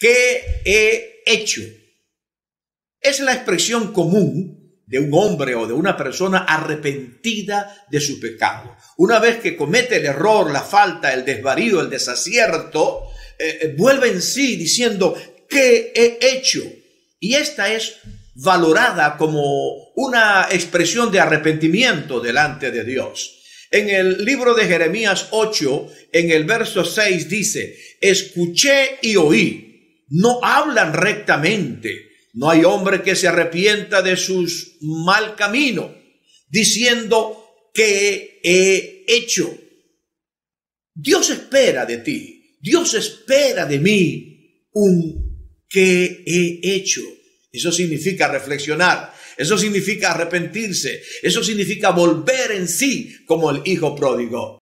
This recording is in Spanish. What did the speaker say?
¿Qué he hecho? Es la expresión común de un hombre o de una persona arrepentida de su pecado. Una vez que comete el error, la falta, el desvarío, el desacierto, eh, eh, vuelve en sí diciendo, ¿qué he hecho? Y esta es valorada como una expresión de arrepentimiento delante de Dios. En el libro de Jeremías 8, en el verso 6 dice, escuché y oí no hablan rectamente. No hay hombre que se arrepienta de sus mal camino, diciendo que he hecho. Dios espera de ti, Dios espera de mí un que he hecho. Eso significa reflexionar, eso significa arrepentirse, eso significa volver en sí como el hijo pródigo.